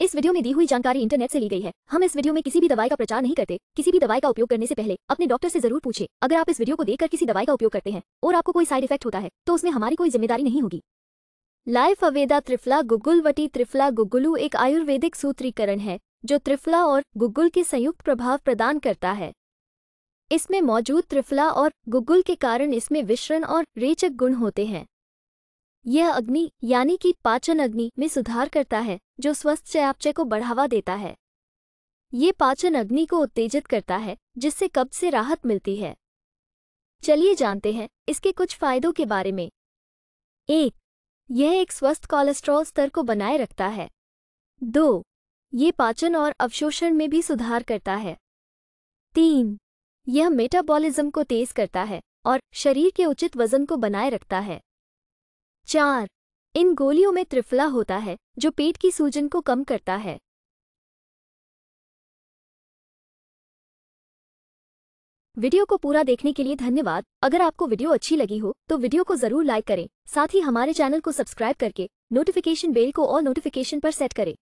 इस वीडियो में दी हुई जानकारी इंटरनेट से ली गई है हम इस वीडियो में किसी भी दवाई का प्रचार नहीं करते किसी भी दवाई का उपयोग करने से पहले अपने डॉक्टर से जरूर पूछे अगर आप इस वीडियो को देखकर किसी दवाई का उपयोग करते हैं और आपको कोई साइड इफेक्ट होता है तो उसमें हमारी कोई जिम्मेदारी नहीं होगी लाइफ अवेदा त्रिफला गुगुलवटी त्रिफला गुगुलू एक आयुर्वेदिक सूत्रीकरण है जो त्रिफला और गुगुल के संयुक्त प्रभाव प्रदान करता है इसमें मौजूद त्रिफला और गुगुल के कारण इसमें विश्रण और रेचक गुण होते हैं यह अग्नि यानी कि पाचन अग्नि में सुधार करता है जो स्वस्थ चयापचय को बढ़ावा देता है ये पाचन अग्नि को उत्तेजित करता है जिससे कब्ज से राहत मिलती है चलिए जानते हैं इसके कुछ फायदों के बारे में एक यह एक स्वस्थ कोलेस्ट्रॉल स्तर को बनाए रखता है दो ये पाचन और अवशोषण में भी सुधार करता है तीन यह मेटाबॉलिज्म को तेज करता है और शरीर के उचित वजन को बनाए रखता है चार इन गोलियों में त्रिफला होता है जो पेट की सूजन को कम करता है वीडियो को पूरा देखने के लिए धन्यवाद अगर आपको वीडियो अच्छी लगी हो तो वीडियो को जरूर लाइक करें साथ ही हमारे चैनल को सब्सक्राइब करके नोटिफिकेशन बेल को और नोटिफिकेशन पर सेट करें